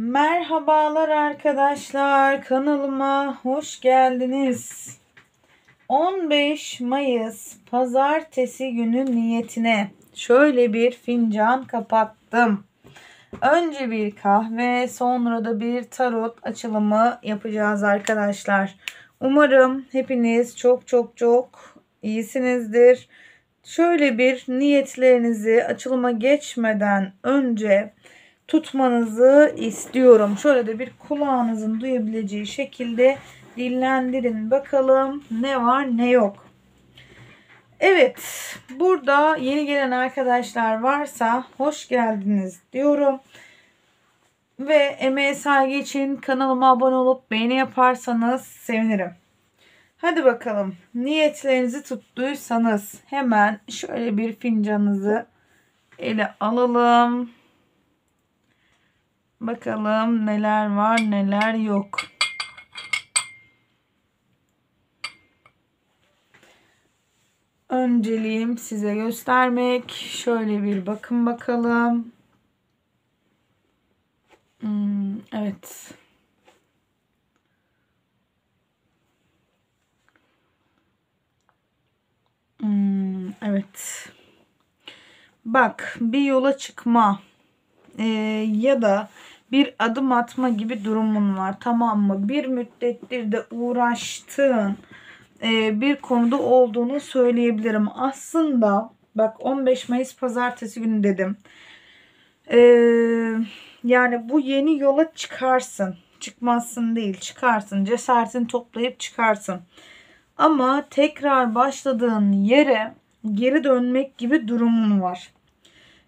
Merhabalar arkadaşlar. Kanalıma hoş geldiniz. 15 Mayıs pazartesi günü niyetine şöyle bir fincan kapattım. Önce bir kahve, sonra da bir tarot açılımı yapacağız arkadaşlar. Umarım hepiniz çok çok çok iyisinizdir. Şöyle bir niyetlerinizi açılıma geçmeden önce tutmanızı istiyorum. Şöyle de bir kulağınızın duyabileceği şekilde dinlendirin. bakalım ne var ne yok. Evet burada yeni gelen arkadaşlar varsa hoş geldiniz diyorum. Ve emeğe saygı için kanalıma abone olup beğeni yaparsanız sevinirim. Hadi bakalım niyetlerinizi tuttuysanız hemen şöyle bir fincanınızı ele alalım. Bakalım neler var neler yok. Önceliğim size göstermek. Şöyle bir bakın bakalım. Hmm, evet. Hmm, evet. Bak bir yola çıkma e, ya da bir adım atma gibi durumun var tamam mı? Bir müddettir de uğraştığın e, bir konuda olduğunu söyleyebilirim. Aslında bak 15 Mayıs pazartesi günü dedim. E, yani bu yeni yola çıkarsın. Çıkmazsın değil çıkarsın. Cesaretini toplayıp çıkarsın. Ama tekrar başladığın yere geri dönmek gibi durumun var.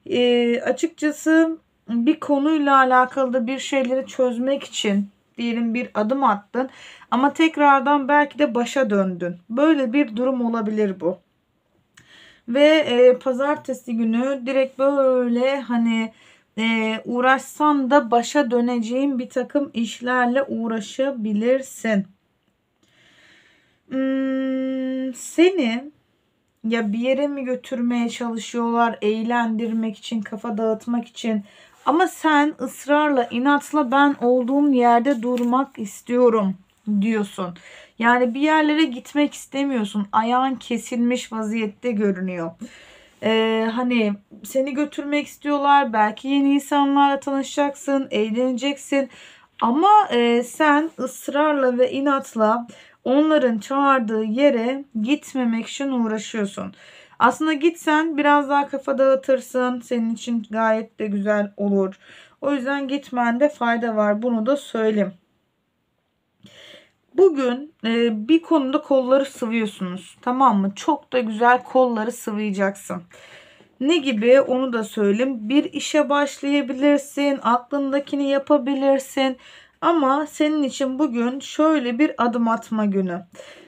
E, açıkçası bir konuyla alakalı bir şeyleri çözmek için diyelim bir adım attın ama tekrardan belki de başa döndün. Böyle bir durum olabilir bu. Ve e, pazartesi günü direkt böyle hani e, uğraşsan da başa döneceğin bir takım işlerle uğraşabilirsin. Hmm, seni ya bir yere mi götürmeye çalışıyorlar eğlendirmek için kafa dağıtmak için ama sen ısrarla, inatla ben olduğum yerde durmak istiyorum diyorsun. Yani bir yerlere gitmek istemiyorsun. Ayağın kesilmiş vaziyette görünüyor. Ee, hani seni götürmek istiyorlar. Belki yeni insanlarla tanışacaksın, eğleneceksin. Ama e, sen ısrarla ve inatla onların çağırdığı yere gitmemek için uğraşıyorsun. Aslında gitsen biraz daha kafa dağıtırsın. Senin için gayet de güzel olur. O yüzden gitmende fayda var. Bunu da söyleyeyim. Bugün e, bir konuda kolları sıvıyorsunuz. Tamam mı? Çok da güzel kolları sıvayacaksın. Ne gibi onu da söyleyeyim. Bir işe başlayabilirsin. Aklındakini yapabilirsin. Ama senin için bugün şöyle bir adım atma günü.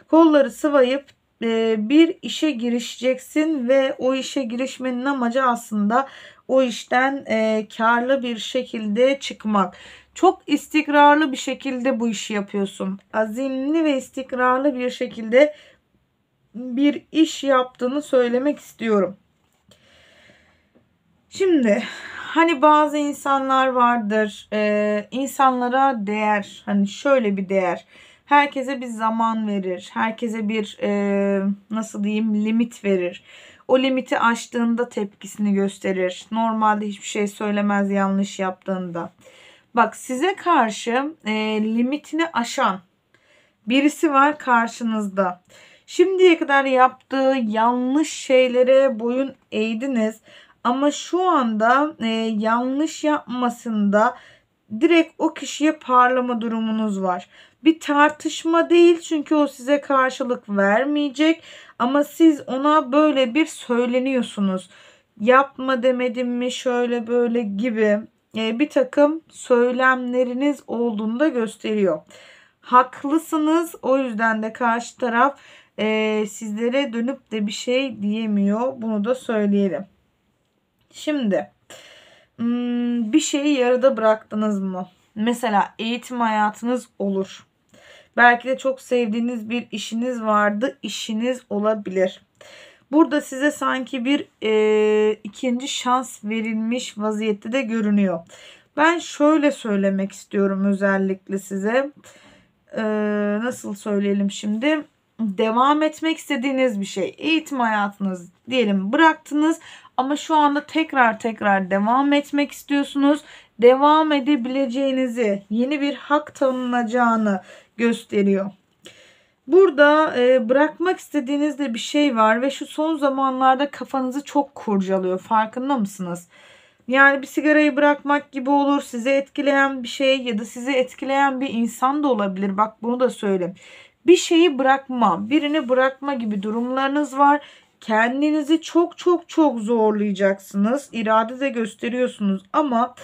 Kolları sıvayıp ee, bir işe girişeceksin ve o işe girişmenin amacı aslında o işten e, karlı bir şekilde çıkmak. Çok istikrarlı bir şekilde bu işi yapıyorsun. Azimli ve istikrarlı bir şekilde bir iş yaptığını söylemek istiyorum. Şimdi hani bazı insanlar vardır e, insanlara değer hani şöyle bir değer herkese bir zaman verir. Herkese bir e, nasıl diyeyim limit verir. O limiti aştığında tepkisini gösterir. Normalde hiçbir şey söylemez yanlış yaptığında. Bak size karşı e, limitini aşan birisi var karşınızda. Şimdiye kadar yaptığı yanlış şeylere boyun eğdiniz ama şu anda e, yanlış yapmasında direkt o kişiye parlama durumunuz var bir tartışma değil çünkü o size karşılık vermeyecek ama siz ona böyle bir söyleniyorsunuz. Yapma demedim mi şöyle böyle gibi e, bir takım söylemleriniz olduğunu da gösteriyor. Haklısınız o yüzden de karşı taraf e, sizlere dönüp de bir şey diyemiyor. Bunu da söyleyelim. Şimdi hmm, bir şeyi yarıda bıraktınız mı? Mesela eğitim hayatınız olur. Belki de çok sevdiğiniz bir işiniz vardı. İşiniz olabilir. Burada size sanki bir e, ikinci şans verilmiş vaziyette de görünüyor. Ben şöyle söylemek istiyorum özellikle size. E, nasıl söyleyelim şimdi? Devam etmek istediğiniz bir şey. Eğitim hayatınız diyelim bıraktınız ama şu anda tekrar tekrar devam etmek istiyorsunuz. Devam edebileceğinizi, yeni bir hak tanınacağını gösteriyor. Burada e, bırakmak de bir şey var ve şu son zamanlarda kafanızı çok kurcalıyor. Farkında mısınız? Yani bir sigarayı bırakmak gibi olur. Sizi etkileyen bir şey ya da sizi etkileyen bir insan da olabilir. Bak bunu da söyleyeyim. Bir şeyi bırakma, birini bırakma gibi durumlarınız var kendinizi çok çok çok zorlayacaksınız. İrade de gösteriyorsunuz ama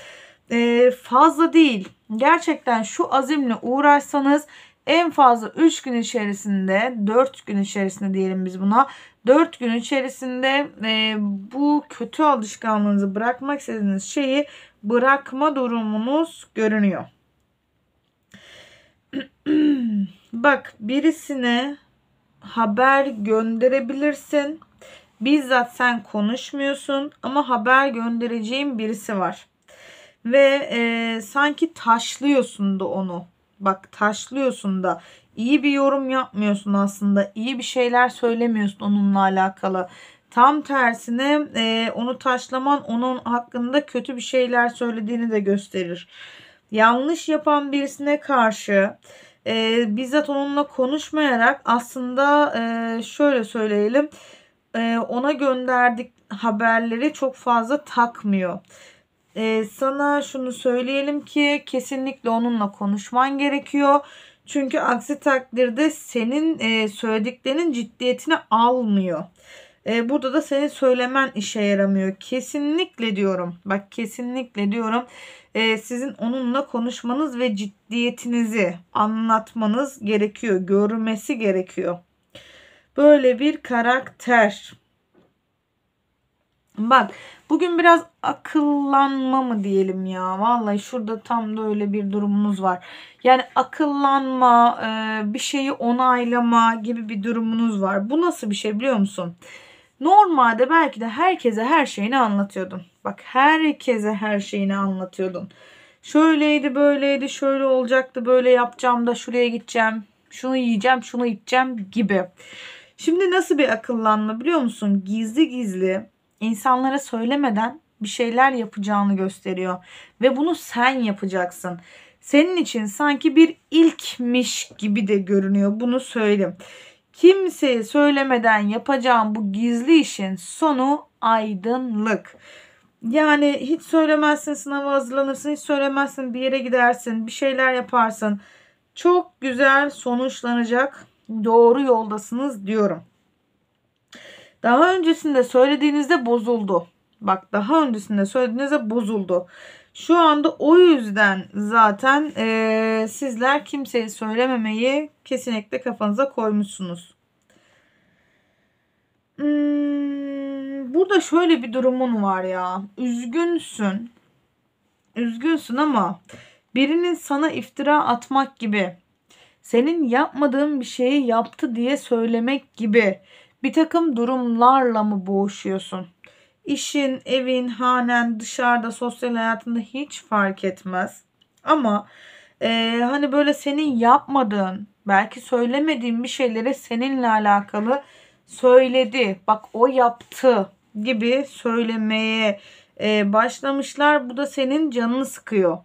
e, fazla değil. Gerçekten şu azimle uğraşsanız en fazla 3 gün içerisinde 4 gün içerisinde diyelim biz buna 4 gün içerisinde e, bu kötü alışkanlığınızı bırakmak istediğiniz şeyi bırakma durumunuz görünüyor. Bak birisine haber gönderebilirsin Bizzat sen konuşmuyorsun ama haber göndereceğim birisi var. Ve e, sanki taşlıyorsun da onu. Bak taşlıyorsun da iyi bir yorum yapmıyorsun aslında. İyi bir şeyler söylemiyorsun onunla alakalı. Tam tersine e, onu taşlaman onun hakkında kötü bir şeyler söylediğini de gösterir. Yanlış yapan birisine karşı e, bizzat onunla konuşmayarak aslında e, şöyle söyleyelim e, ona gönderdik haberleri çok fazla takmıyor. E, sana şunu söyleyelim ki kesinlikle onunla konuşman gerekiyor. Çünkü aksi takdirde senin e, söylediklerinin ciddiyetini almıyor. burada da senin söylemen işe yaramıyor. Kesinlikle diyorum. Bak kesinlikle diyorum. sizin onunla konuşmanız ve ciddiyetinizi anlatmanız gerekiyor. Görmesi gerekiyor. Böyle bir karakter. Bak bugün biraz akıllanma mı diyelim ya. Vallahi şurada tam da öyle bir durumunuz var. Yani akıllanma, e, bir şeyi onaylama gibi bir durumunuz var. Bu nasıl bir şey biliyor musun? Normalde belki de herkese her şeyini anlatıyordun. Bak herkese her şeyini anlatıyordun. Şöyleydi, böyleydi, şöyle olacaktı, böyle yapacağım da şuraya gideceğim, şunu yiyeceğim, şunu içeceğim gibi. Şimdi nasıl bir akıllanma biliyor musun? Gizli gizli insanlara söylemeden bir şeyler yapacağını gösteriyor ve bunu sen yapacaksın. Senin için sanki bir ilkmiş gibi de görünüyor. Bunu söyleyeyim. Kimseye söylemeden yapacağım bu gizli işin sonu aydınlık. Yani hiç söylemezsin sınava hazırlanırsın, hiç söylemezsin bir yere gidersin, bir şeyler yaparsın. Çok güzel sonuçlanacak doğru yoldasınız diyorum. Daha öncesinde söylediğinizde bozuldu. Bak daha öncesinde söylediğinizde bozuldu. Şu anda o yüzden zaten e, sizler kimseye söylememeyi kesinlikle kafanıza koymuşsunuz. Hmm, burada şöyle bir durumun var ya. Üzgünsün. Üzgünsün ama birinin sana iftira atmak gibi senin yapmadığın bir şeyi yaptı diye söylemek gibi bir takım durumlarla mı boğuşuyorsun? İşin, evin, hanen, dışarıda, sosyal hayatında hiç fark etmez. Ama e, hani böyle senin yapmadığın, belki söylemediğin bir şeyleri seninle alakalı söyledi. Bak o yaptı gibi söylemeye e, başlamışlar. Bu da senin canını sıkıyor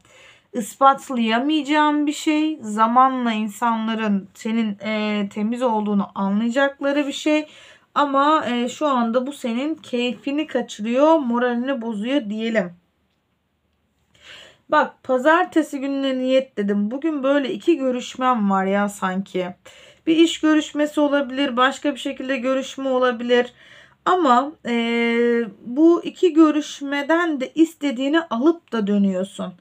ispatlayamayacağın bir şey. Zamanla insanların senin e, temiz olduğunu anlayacakları bir şey. Ama e, şu anda bu senin keyfini kaçırıyor, moralini bozuyor diyelim. Bak pazartesi gününe niyet dedim. Bugün böyle iki görüşmem var ya sanki. Bir iş görüşmesi olabilir, başka bir şekilde görüşme olabilir. Ama e, bu iki görüşmeden de istediğini alıp da dönüyorsun.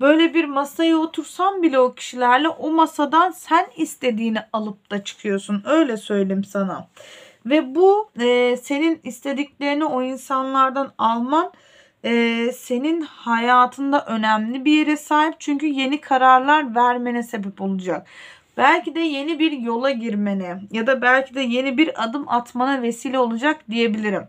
Böyle bir masaya otursan bile o kişilerle o masadan sen istediğini alıp da çıkıyorsun. Öyle söyleyeyim sana. Ve bu e, senin istediklerini o insanlardan alman e, senin hayatında önemli bir yere sahip. Çünkü yeni kararlar vermene sebep olacak. Belki de yeni bir yola girmene ya da belki de yeni bir adım atmana vesile olacak diyebilirim.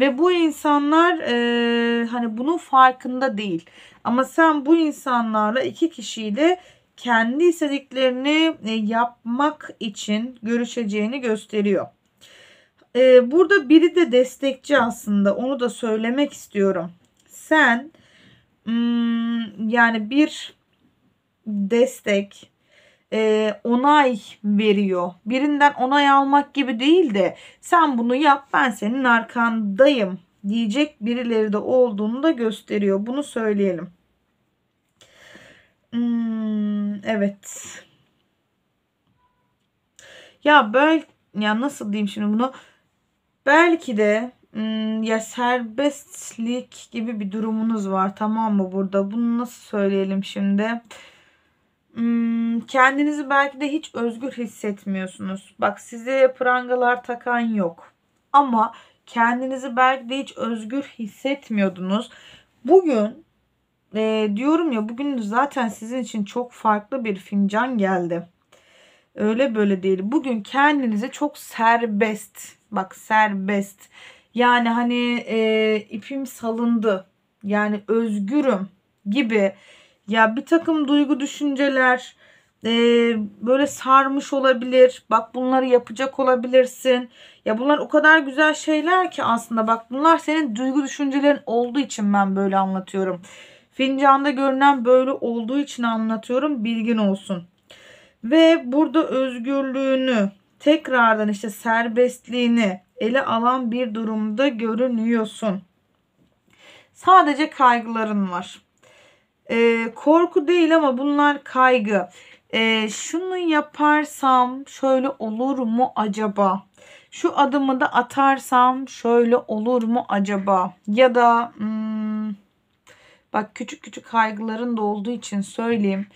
Ve bu insanlar e, hani bunun farkında değil. Ama sen bu insanlarla iki kişiyle kendi istediklerini e, yapmak için görüşeceğini gösteriyor. E, burada biri de destekçi aslında onu da söylemek istiyorum. Sen hmm, yani bir destek e, onay veriyor. Birinden onay almak gibi değil de sen bunu yap ben senin arkandayım diyecek birileri de olduğunu da gösteriyor. Bunu söyleyelim. Hmm, evet. Ya böyle ya nasıl diyeyim şimdi bunu? Belki de hmm, ya serbestlik gibi bir durumunuz var tamam mı burada? Bunu nasıl söyleyelim şimdi? Hmm, kendinizi belki de hiç özgür hissetmiyorsunuz. Bak size prangalar takan yok. Ama kendinizi belki de hiç özgür hissetmiyordunuz. Bugün e, diyorum ya bugün zaten sizin için çok farklı bir fincan geldi. Öyle böyle değil. Bugün kendinize çok serbest. Bak serbest. Yani hani e, ipim salındı. Yani özgürüm gibi. Ya bir takım duygu düşünceler e, böyle sarmış olabilir. Bak bunları yapacak olabilirsin. Ya bunlar o kadar güzel şeyler ki aslında bak bunlar senin duygu düşüncelerin olduğu için ben böyle anlatıyorum. Fincanda görünen böyle olduğu için anlatıyorum bilgin olsun. Ve burada özgürlüğünü tekrardan işte serbestliğini ele alan bir durumda görünüyorsun. Sadece kaygıların var. Ee, korku değil ama bunlar kaygı. Ee, şunu yaparsam şöyle olur mu acaba? Şu adımı da atarsam şöyle olur mu acaba? Ya da hmm, Bak küçük küçük kaygıların da olduğu için söyleyeyim.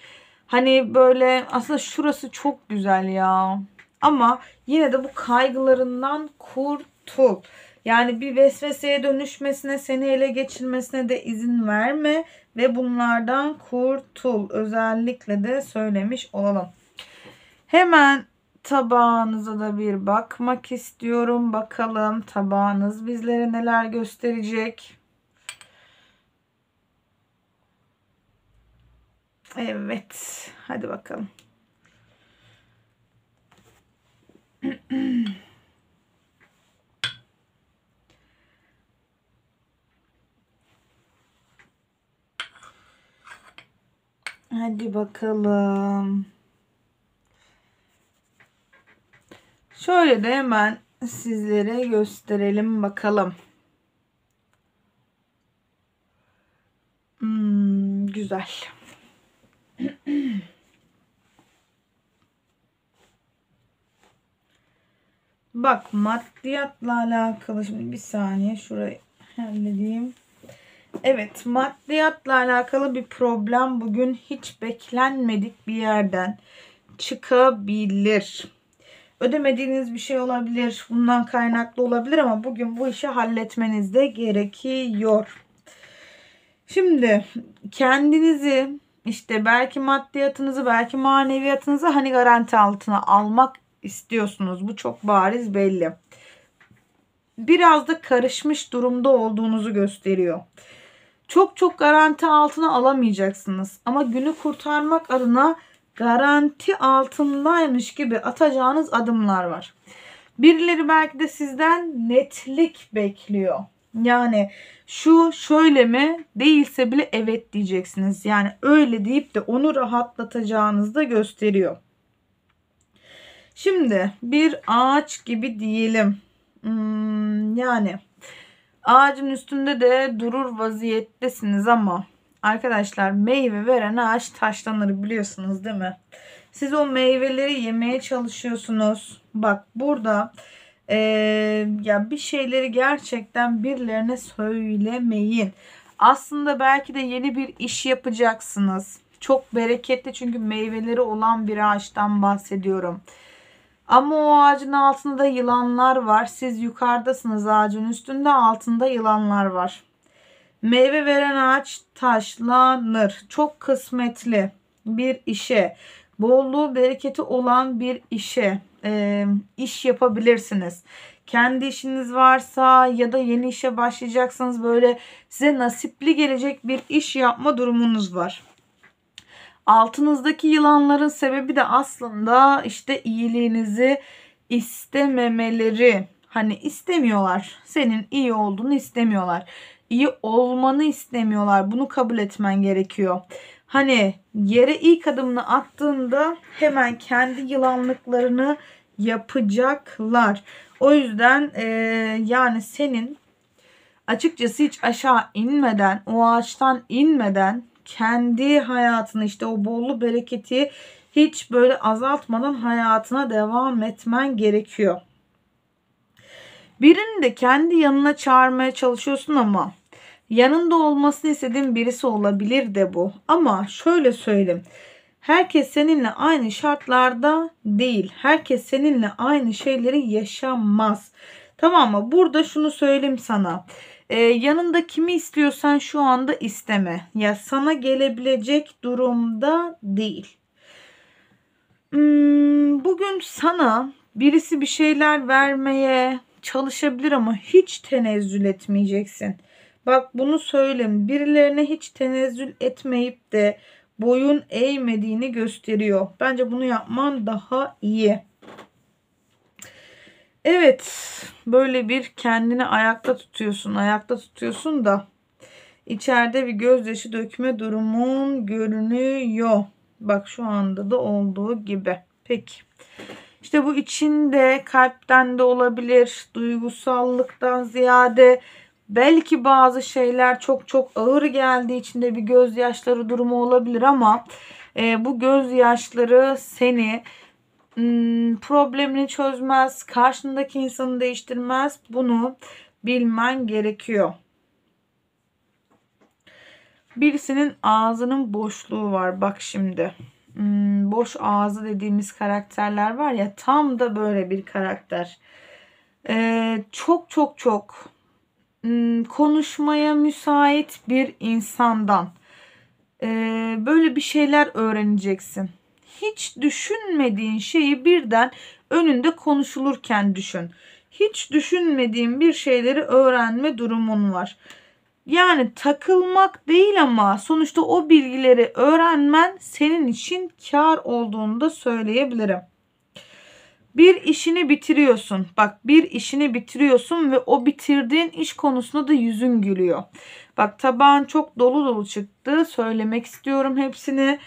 Hani böyle aslında şurası çok güzel ya. Ama yine de bu kaygılarından kurtul. Yani bir vesveseye dönüşmesine, seni ele geçirmesine de izin verme ve bunlardan kurtul. Özellikle de söylemiş olalım. Hemen tabağınıza da bir bakmak istiyorum. Bakalım tabağınız bizlere neler gösterecek. Evet. Hadi bakalım. Hadi bakalım. Şöyle de hemen sizlere gösterelim bakalım. Hmm, güzel. Güzel. Bak maddiyatla alakalı şimdi bir saniye şurayı halledeyim. Evet maddiyatla alakalı bir problem bugün hiç beklenmedik bir yerden çıkabilir. Ödemediğiniz bir şey olabilir. Bundan kaynaklı olabilir ama bugün bu işi halletmeniz de gerekiyor. Şimdi kendinizi işte belki maddiyatınızı belki maneviyatınızı hani garanti altına almak istiyorsunuz. Bu çok bariz belli. Biraz da karışmış durumda olduğunuzu gösteriyor. Çok çok garanti altına alamayacaksınız ama günü kurtarmak adına garanti altındaymış gibi atacağınız adımlar var. Birileri belki de sizden netlik bekliyor. Yani şu şöyle mi değilse bile evet diyeceksiniz. Yani öyle deyip de onu rahatlatacağınızı da gösteriyor. Şimdi bir ağaç gibi diyelim. Hmm, yani ağacın üstünde de durur vaziyettesiniz ama arkadaşlar meyve veren ağaç taşlanır biliyorsunuz değil mi? Siz o meyveleri yemeye çalışıyorsunuz. Bak burada e, ya bir şeyleri gerçekten birilerine söylemeyin. Aslında belki de yeni bir iş yapacaksınız. Çok bereketli çünkü meyveleri olan bir ağaçtan bahsediyorum. Ama o ağacın altında yılanlar var. Siz yukarıdasınız ağacın üstünde altında yılanlar var. Meyve veren ağaç taşlanır. Çok kısmetli bir işe, bolluğu bereketi olan bir işe, e, iş yapabilirsiniz. Kendi işiniz varsa ya da yeni işe başlayacaksanız böyle size nasipli gelecek bir iş yapma durumunuz var. Altınızdaki yılanların sebebi de aslında işte iyiliğinizi istememeleri. Hani istemiyorlar. Senin iyi olduğunu istemiyorlar. İyi olmanı istemiyorlar. Bunu kabul etmen gerekiyor. Hani yere ilk adımını attığında hemen kendi yılanlıklarını yapacaklar. O yüzden e, yani senin açıkçası hiç aşağı inmeden, o ağaçtan inmeden kendi hayatını işte o bollu bereketi hiç böyle azaltmadan hayatına devam etmen gerekiyor. Birini de kendi yanına çağırmaya çalışıyorsun ama Yanında olmasını istediğin birisi olabilir de bu. Ama şöyle söyleyeyim. Herkes seninle aynı şartlarda değil. Herkes seninle aynı şeyleri yaşamaz. Tamam mı? Burada şunu söyleyeyim sana. Ee, yanında kimi istiyorsan şu anda isteme. Ya sana gelebilecek durumda değil. Hmm, bugün sana birisi bir şeyler vermeye çalışabilir ama hiç tenezzül etmeyeceksin. Bak bunu söyleyin. Birilerine hiç tenezzül etmeyip de boyun eğmediğini gösteriyor. Bence bunu yapman daha iyi. Evet, böyle bir kendini ayakta tutuyorsun. Ayakta tutuyorsun da içeride bir gözyaşı dökme durumun görünüyor. Bak şu anda da olduğu gibi. Peki. İşte bu içinde kalpten de olabilir, duygusallıktan ziyade Belki bazı şeyler çok çok ağır geldiği için de bir gözyaşları durumu olabilir ama e, bu gözyaşları seni hmm, problemini çözmez, karşındaki insanı değiştirmez. Bunu bilmen gerekiyor. Birisinin ağzının boşluğu var. Bak şimdi. Hmm, boş ağzı dediğimiz karakterler var ya tam da böyle bir karakter. Ee, çok çok çok Hmm, konuşmaya müsait bir insandan e, böyle bir şeyler öğreneceksin. Hiç düşünmediğin şeyi birden önünde konuşulurken düşün. Hiç düşünmediğin bir şeyleri öğrenme durumun var. Yani takılmak değil ama sonuçta o bilgileri öğrenmen senin için kar olduğunu da söyleyebilirim. Bir işini bitiriyorsun. Bak bir işini bitiriyorsun ve o bitirdiğin iş konusunda da yüzün gülüyor. Bak tabağın çok dolu dolu çıktı. Söylemek istiyorum hepsini.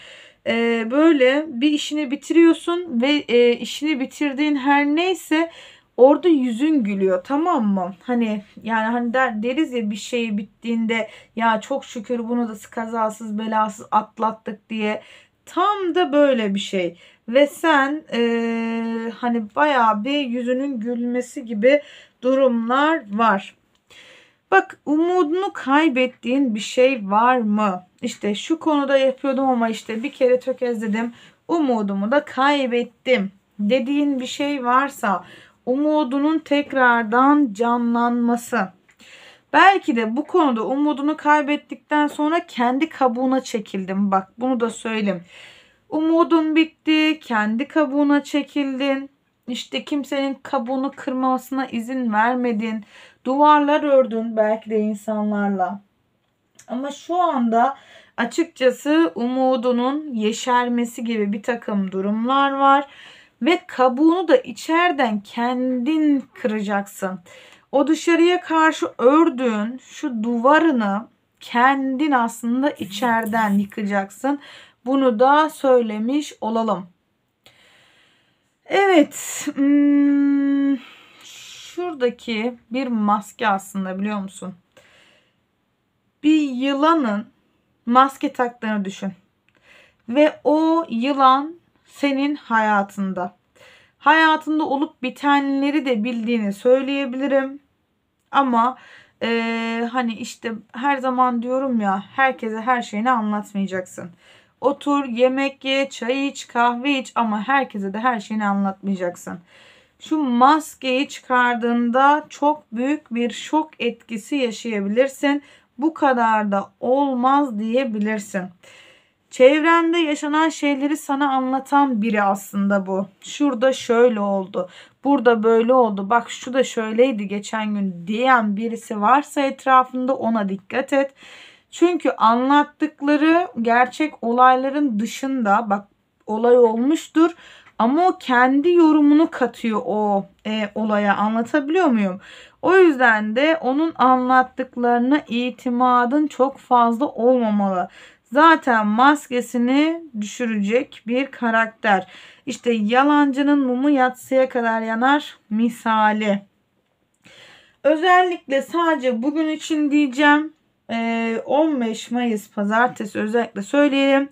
Ee, böyle bir işini bitiriyorsun ve e, işini bitirdiğin her neyse orada yüzün gülüyor tamam mı? Hani yani hani der, deriz ya bir şey bittiğinde ya çok şükür bunu da kazasız belasız atlattık diye. Tam da böyle bir şey ve sen e, hani bayağı bir yüzünün gülmesi gibi durumlar var. Bak umudunu kaybettiğin bir şey var mı? İşte şu konuda yapıyordum ama işte bir kere tökezledim. Umudumu da kaybettim dediğin bir şey varsa umudunun tekrardan canlanması. Belki de bu konuda umudunu kaybettikten sonra kendi kabuğuna çekildim. Bak bunu da söyleyeyim. Umudun bitti, kendi kabuğuna çekildin. İşte kimsenin kabuğunu kırmasına izin vermedin. Duvarlar ördün belki de insanlarla. Ama şu anda açıkçası umudunun yeşermesi gibi bir takım durumlar var. Ve kabuğunu da içeriden kendin kıracaksın. O dışarıya karşı ördüğün şu duvarını kendin aslında içeriden yıkacaksın. Bunu da söylemiş olalım. Evet. Hmm, şuradaki bir maske aslında biliyor musun? Bir yılanın maske taktığını düşün. Ve o yılan senin hayatında. Hayatında olup bitenleri de bildiğini söyleyebilirim. Ama e, hani işte her zaman diyorum ya herkese her şeyini anlatmayacaksın. Otur, yemek ye, çay iç, kahve iç ama herkese de her şeyini anlatmayacaksın. Şu maskeyi çıkardığında çok büyük bir şok etkisi yaşayabilirsin. Bu kadar da olmaz diyebilirsin. Çevrende yaşanan şeyleri sana anlatan biri aslında bu. Şurada şöyle oldu. Burada böyle oldu. Bak şu da şöyleydi geçen gün diyen birisi varsa etrafında ona dikkat et. Çünkü anlattıkları gerçek olayların dışında bak olay olmuştur ama o kendi yorumunu katıyor o e, olaya anlatabiliyor muyum? O yüzden de onun anlattıklarına itimadın çok fazla olmamalı. Zaten maskesini düşürecek bir karakter. İşte yalancının mumu yatsıya kadar yanar misali. Özellikle sadece bugün için diyeceğim. 15 ee, Mayıs pazartesi özellikle söyleyelim.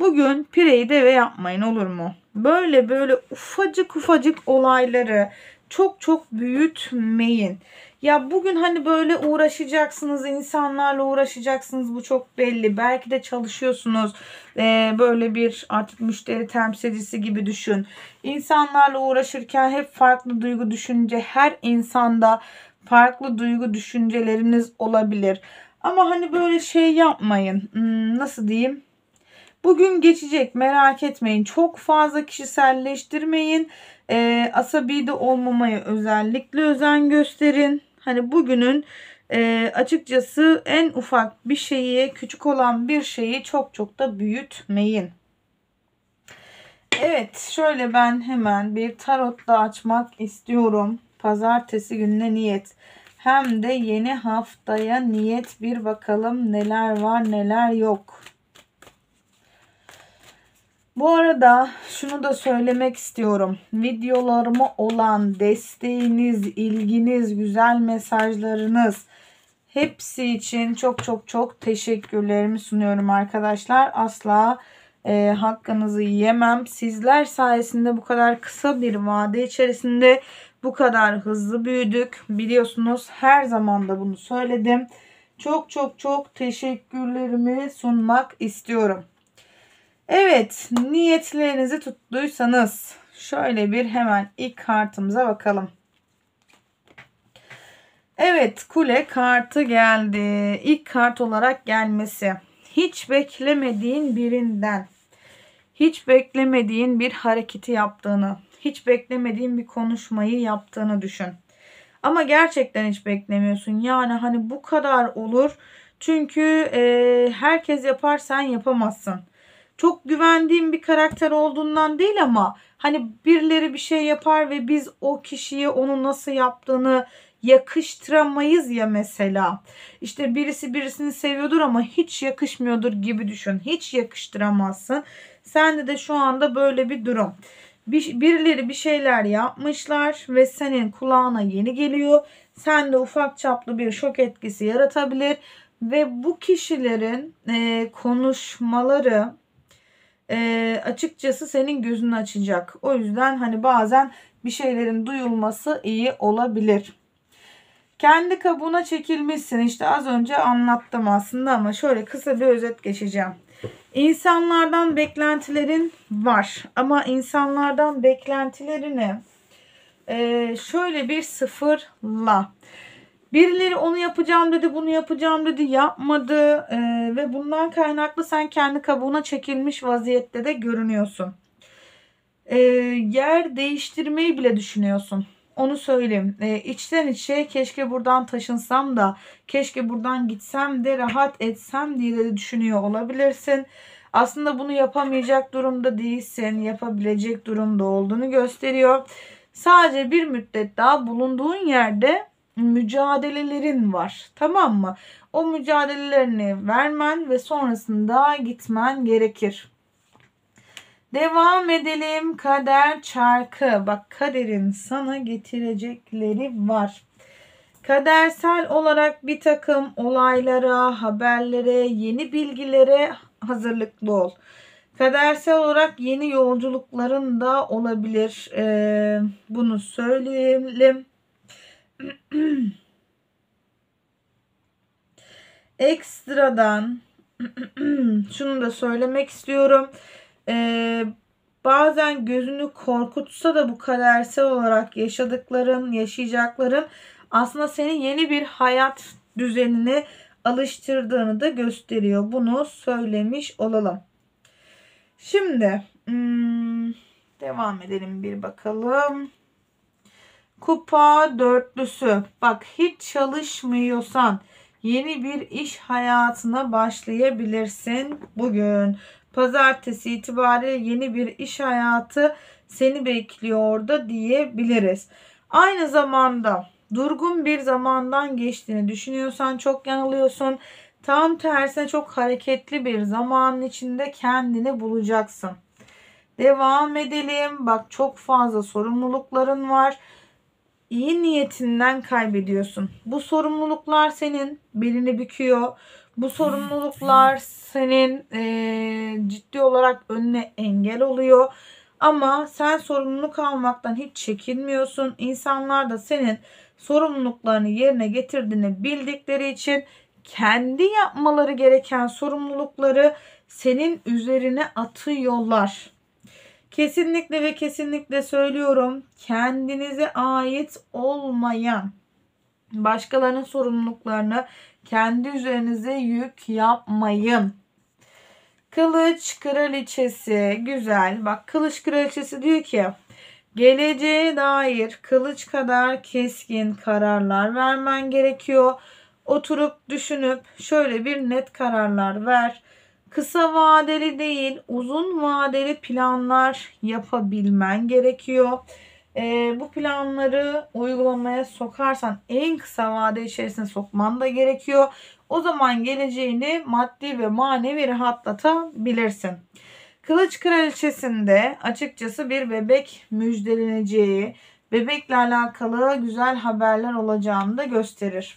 Bugün pireyi de ve yapmayın olur mu? Böyle böyle ufacık ufacık olayları çok çok büyütmeyin. Ya bugün hani böyle uğraşacaksınız, insanlarla uğraşacaksınız bu çok belli. Belki de çalışıyorsunuz. Ee, böyle bir artık müşteri temsilcisi gibi düşün. İnsanlarla uğraşırken hep farklı duygu düşünce her insanda farklı duygu düşünceleriniz olabilir. Ama hani böyle şey yapmayın. Hmm, nasıl diyeyim? Bugün geçecek merak etmeyin. Çok fazla kişiselleştirmeyin. E, asabi de olmamaya özellikle özen gösterin. Hani bugünün e, açıkçası en ufak bir şeyi küçük olan bir şeyi çok çok da büyütmeyin. Evet şöyle ben hemen bir tarot da açmak istiyorum. Pazartesi gününe niyet hem de yeni haftaya niyet bir bakalım neler var neler yok. Bu arada şunu da söylemek istiyorum. Videolarıma olan desteğiniz, ilginiz, güzel mesajlarınız hepsi için çok çok çok teşekkürlerimi sunuyorum arkadaşlar. Asla e, hakkınızı yemem. Sizler sayesinde bu kadar kısa bir vade içerisinde bu kadar hızlı büyüdük. Biliyorsunuz her zaman da bunu söyledim. Çok çok çok teşekkürlerimi sunmak istiyorum. Evet niyetlerinizi tuttuysanız şöyle bir hemen ilk kartımıza bakalım. Evet kule kartı geldi. İlk kart olarak gelmesi. Hiç beklemediğin birinden hiç beklemediğin bir hareketi yaptığını hiç beklemediğin bir konuşmayı yaptığını düşün. Ama gerçekten hiç beklemiyorsun. Yani hani bu kadar olur. Çünkü e, herkes yapar sen yapamazsın. Çok güvendiğim bir karakter olduğundan değil ama hani birileri bir şey yapar ve biz o kişiye onu nasıl yaptığını yakıştıramayız ya mesela. İşte birisi birisini seviyordur ama hiç yakışmıyordur gibi düşün. Hiç yakıştıramazsın. Sende de şu anda böyle bir durum bir, birileri bir şeyler yapmışlar ve senin kulağına yeni geliyor. Sen de ufak çaplı bir şok etkisi yaratabilir ve bu kişilerin e, konuşmaları e, açıkçası senin gözünü açacak. O yüzden hani bazen bir şeylerin duyulması iyi olabilir. Kendi kabuğuna çekilmişsin işte az önce anlattım aslında ama şöyle kısa bir özet geçeceğim. İnsanlardan beklentilerin var ama insanlardan beklentilerini e, şöyle bir sıfırla. Birileri onu yapacağım dedi, bunu yapacağım dedi, yapmadı e, ve bundan kaynaklı sen kendi kabuğuna çekilmiş vaziyette de görünüyorsun. E, yer değiştirmeyi bile düşünüyorsun onu söyleyeyim. E, içten içe keşke buradan taşınsam da keşke buradan gitsem de rahat etsem diye de düşünüyor olabilirsin. Aslında bunu yapamayacak durumda değilsin. Yapabilecek durumda olduğunu gösteriyor. Sadece bir müddet daha bulunduğun yerde mücadelelerin var. Tamam mı? O mücadelelerini vermen ve sonrasında gitmen gerekir. Devam edelim kader çarkı. Bak kaderin sana getirecekleri var. Kadersel olarak bir takım olaylara, haberlere, yeni bilgilere hazırlıklı ol. Kadersel olarak yeni yolculukların da olabilir. Ee, bunu söyleyelim. Ekstradan şunu da söylemek istiyorum e, bazen gözünü korkutsa da bu kadersel olarak yaşadıkların, yaşayacakların aslında senin yeni bir hayat düzenine alıştırdığını da gösteriyor. Bunu söylemiş olalım. Şimdi hmm, devam edelim bir bakalım. Kupa dörtlüsü. Bak hiç çalışmıyorsan yeni bir iş hayatına başlayabilirsin bugün pazartesi itibariyle yeni bir iş hayatı seni bekliyor da diyebiliriz. Aynı zamanda durgun bir zamandan geçtiğini düşünüyorsan çok yanılıyorsun. Tam tersine çok hareketli bir zamanın içinde kendini bulacaksın. Devam edelim. Bak çok fazla sorumlulukların var. İyi niyetinden kaybediyorsun. Bu sorumluluklar senin belini büküyor bu sorumluluklar senin e, ciddi olarak önüne engel oluyor. Ama sen sorumluluk almaktan hiç çekinmiyorsun. İnsanlar da senin sorumluluklarını yerine getirdiğini bildikleri için kendi yapmaları gereken sorumlulukları senin üzerine atıyorlar. Kesinlikle ve kesinlikle söylüyorum kendinize ait olmayan başkalarının sorumluluklarını kendi üzerinize yük yapmayın. Kılıç kraliçesi güzel. Bak kılıç kraliçesi diyor ki geleceğe dair kılıç kadar keskin kararlar vermen gerekiyor. Oturup düşünüp şöyle bir net kararlar ver. Kısa vadeli değil uzun vadeli planlar yapabilmen gerekiyor e, bu planları uygulamaya sokarsan en kısa vade içerisinde sokman da gerekiyor. O zaman geleceğini maddi ve manevi rahatlatabilirsin. Kılıç Kraliçesi'nde açıkçası bir bebek müjdeleneceği, bebekle alakalı güzel haberler olacağını da gösterir.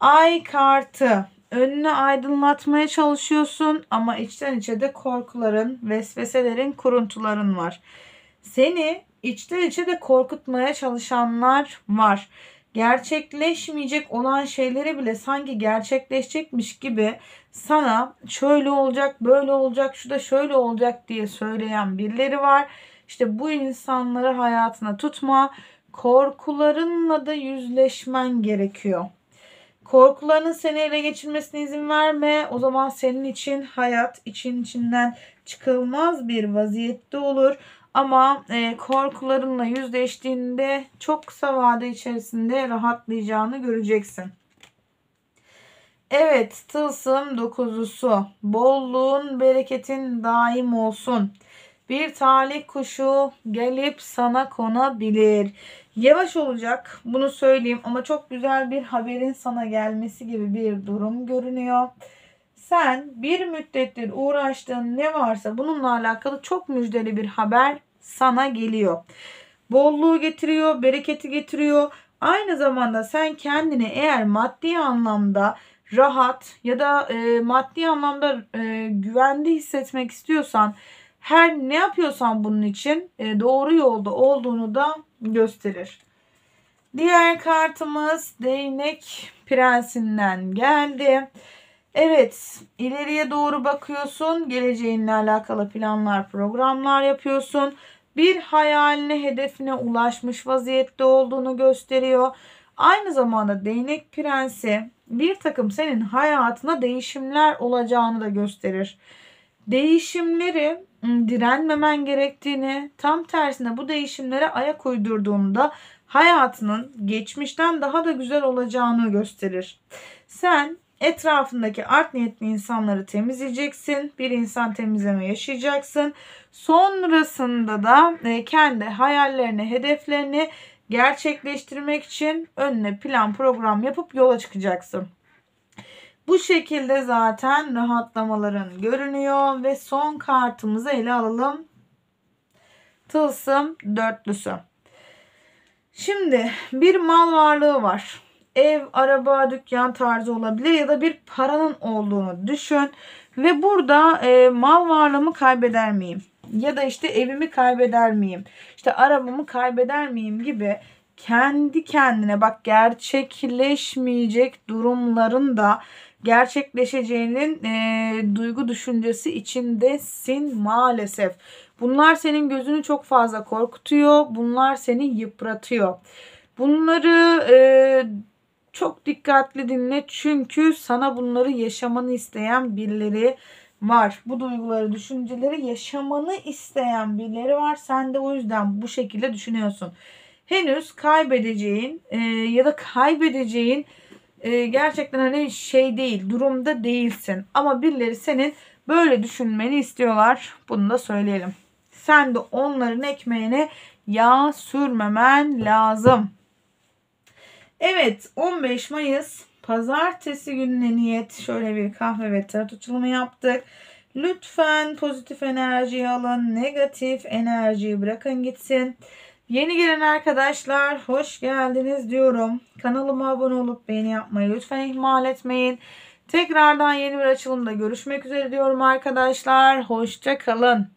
Ay kartı önünü aydınlatmaya çalışıyorsun ama içten içe de korkuların, vesveselerin, kuruntuların var. Seni İçte içe de korkutmaya çalışanlar var. Gerçekleşmeyecek olan şeyleri bile sanki gerçekleşecekmiş gibi sana şöyle olacak, böyle olacak, şu da şöyle olacak diye söyleyen birileri var. İşte bu insanları hayatına tutma. Korkularınla da yüzleşmen gerekiyor. Korkularının seni ele geçirmesine izin verme. O zaman senin için hayat için içinden çıkılmaz bir vaziyette olur. Ama e, korkularınla yüzleştiğinde çok kısa vade içerisinde rahatlayacağını göreceksin. Evet tılsım dokuzusu. Bolluğun bereketin daim olsun. Bir talih kuşu gelip sana konabilir. Yavaş olacak bunu söyleyeyim ama çok güzel bir haberin sana gelmesi gibi bir durum görünüyor sen bir müddettir uğraştığın ne varsa bununla alakalı çok müjdeli bir haber sana geliyor. Bolluğu getiriyor, bereketi getiriyor. Aynı zamanda sen kendini eğer maddi anlamda rahat ya da e, maddi anlamda e, güvende hissetmek istiyorsan her ne yapıyorsan bunun için e, doğru yolda olduğunu da gösterir. Diğer kartımız değnek prensinden geldi. Evet, ileriye doğru bakıyorsun. Geleceğinle alakalı planlar, programlar yapıyorsun. Bir hayaline, hedefine ulaşmış vaziyette olduğunu gösteriyor. Aynı zamanda değnek prensi bir takım senin hayatına değişimler olacağını da gösterir. Değişimleri ıı, direnmemen gerektiğini, tam tersine bu değişimlere ayak uydurduğunda hayatının geçmişten daha da güzel olacağını gösterir. Sen Etrafındaki art niyetli insanları temizleyeceksin. Bir insan temizleme yaşayacaksın. Sonrasında da e, kendi hayallerini, hedeflerini gerçekleştirmek için önüne plan program yapıp yola çıkacaksın. Bu şekilde zaten rahatlamaların görünüyor ve son kartımızı ele alalım. Tılsım dörtlüsü. Şimdi bir mal varlığı var ev, araba, dükkan tarzı olabilir ya da bir paranın olduğunu düşün. Ve burada e, mal varlığımı kaybeder miyim? Ya da işte evimi kaybeder miyim? İşte arabamı kaybeder miyim gibi kendi kendine bak gerçekleşmeyecek durumların da gerçekleşeceğinin e, duygu düşüncesi içindesin maalesef. Bunlar senin gözünü çok fazla korkutuyor. Bunlar seni yıpratıyor. Bunları e, çok dikkatli dinle çünkü sana bunları yaşamanı isteyen birileri var. Bu duyguları, düşünceleri yaşamanı isteyen birileri var. Sen de o yüzden bu şekilde düşünüyorsun. Henüz kaybedeceğin e, ya da kaybedeceğin e, gerçekten hani şey değil, durumda değilsin. Ama birileri senin böyle düşünmeni istiyorlar. Bunu da söyleyelim. Sen de onların ekmeğine yağ sürmemen lazım. Evet 15 Mayıs pazartesi gününe niyet şöyle bir kahve ve tarot açılımı yaptık. Lütfen pozitif enerjiyi alın. Negatif enerjiyi bırakın gitsin. Yeni gelen arkadaşlar hoş geldiniz diyorum. Kanalıma abone olup beğeni yapmayı lütfen ihmal etmeyin. Tekrardan yeni bir açılımda görüşmek üzere diyorum arkadaşlar. Hoşça kalın.